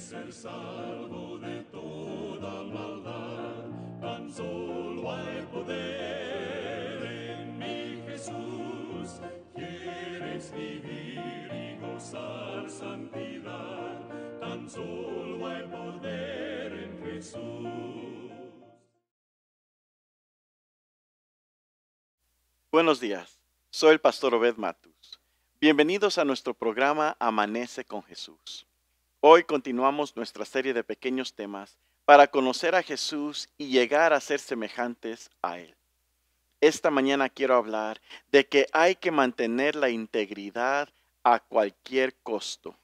ser salvo de toda maldad, tan solo hay poder en mi Jesús. Quieres vivir y gozar santidad, tan solo hay poder en Jesús. Buenos días, soy el pastor Obed Matus. Bienvenidos a nuestro programa Amanece con Jesús. Hoy continuamos nuestra serie de pequeños temas para conocer a Jesús y llegar a ser semejantes a Él. Esta mañana quiero hablar de que hay que mantener la integridad a cualquier costo.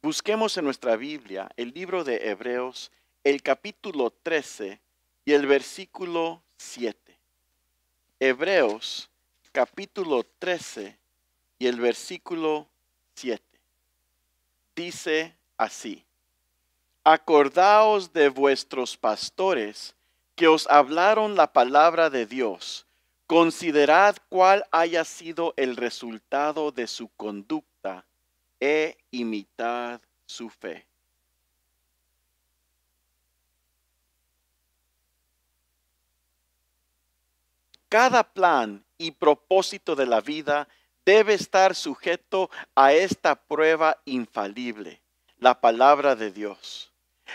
Busquemos en nuestra Biblia el libro de Hebreos, el capítulo 13 y el versículo 7. Hebreos, capítulo 13 y el versículo 7. Dice así. Acordaos de vuestros pastores que os hablaron la palabra de Dios. Considerad cuál haya sido el resultado de su conducta e imitad su fe. Cada plan y propósito de la vida debe estar sujeto a esta prueba infalible la palabra de Dios.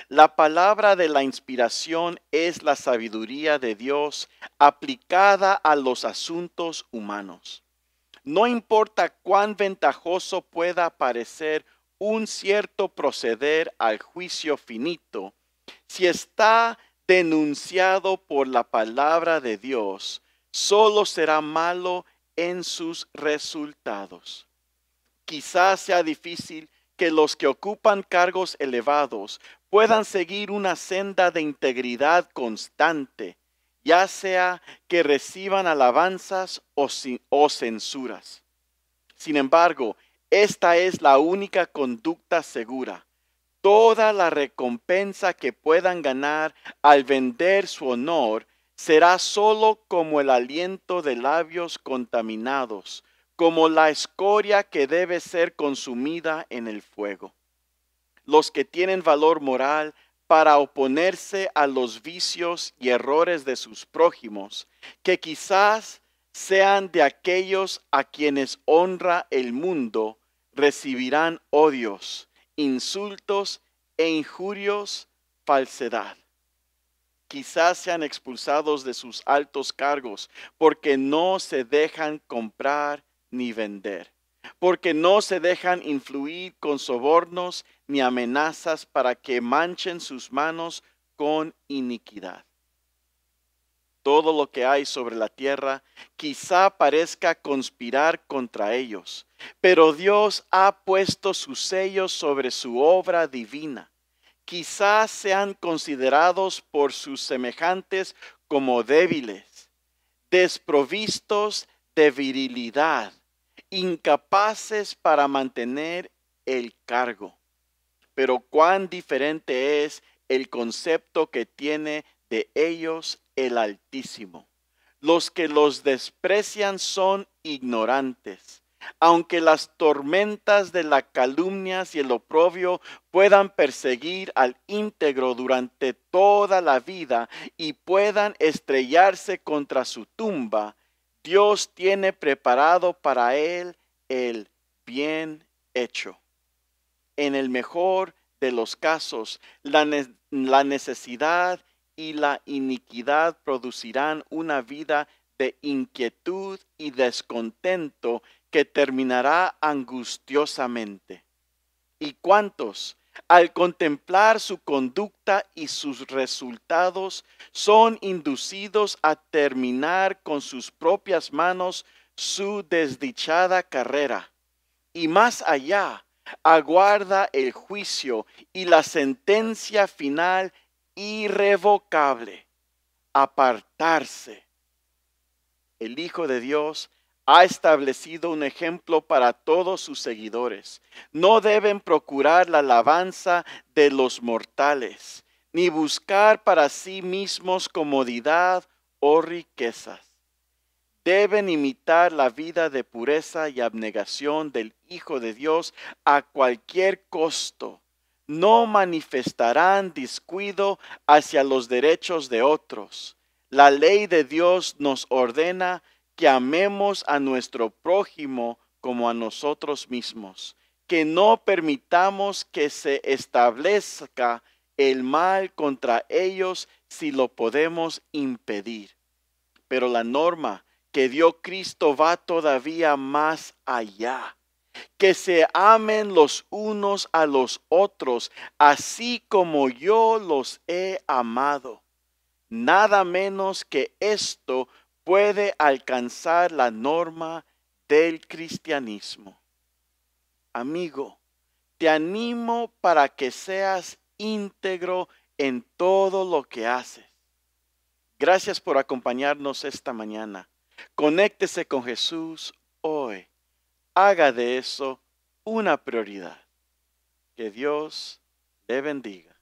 La palabra de la inspiración es la sabiduría de Dios aplicada a los asuntos humanos. No importa cuán ventajoso pueda parecer un cierto proceder al juicio finito, si está denunciado por la palabra de Dios, solo será malo en sus resultados. Quizás sea difícil que los que ocupan cargos elevados puedan seguir una senda de integridad constante, ya sea que reciban alabanzas o, censuras. Sin embargo, esta es la única conducta segura. Toda la recompensa que puedan ganar al vender su honor será sólo como el aliento de labios contaminados, como la escoria que debe ser consumida en el fuego. Los que tienen valor moral para oponerse a los vicios y errores de sus prójimos, que quizás sean de aquellos a quienes honra el mundo, recibirán odios, insultos e injurios, falsedad. Quizás sean expulsados de sus altos cargos porque no se dejan comprar ni vender, porque no se dejan influir con sobornos ni amenazas para que manchen sus manos con iniquidad. Todo lo que hay sobre la tierra quizá parezca conspirar contra ellos, pero Dios ha puesto sus sellos sobre su obra divina. Quizá sean considerados por sus semejantes como débiles, desprovistos de virilidad, incapaces para mantener el cargo. Pero cuán diferente es el concepto que tiene de ellos el Altísimo. Los que los desprecian son ignorantes. Aunque las tormentas de las calumnias y el oprobio puedan perseguir al íntegro durante toda la vida y puedan estrellarse contra su tumba, Dios tiene preparado para él el bien hecho. En el mejor de los casos, la, necesidad y la iniquidad producirán una vida de inquietud y descontento que terminará angustiosamente. ¿Y cuántos al contemplar su conducta y sus resultados, son inducidos a terminar con sus propias manos su desdichada carrera. Y más allá, aguarda el juicio y la sentencia final irrevocable, apartarse. El Hijo de Dios ha establecido un ejemplo para todos sus seguidores. No deben procurar la alabanza de los mortales, ni buscar para sí mismos comodidad o riquezas. Deben imitar la vida de pureza y abnegación del Hijo de Dios a cualquier costo. No manifestarán descuido hacia los derechos de otros. La ley de Dios nos ordena que amemos a nuestro prójimo como a nosotros mismos, que no permitamos que se establezca el mal contra ellos si lo podemos impedir. Pero la norma que dio Cristo va todavía más allá. Que se amen los unos a los otros, así como yo los he amado. Nada menos que esto puede alcanzar la norma del cristianismo. Amigo, te animo para que seas íntegro en todo lo que haces. Gracias por acompañarnos esta mañana. Conéctese con Jesús hoy. Haga de eso una prioridad. Que Dios le bendiga.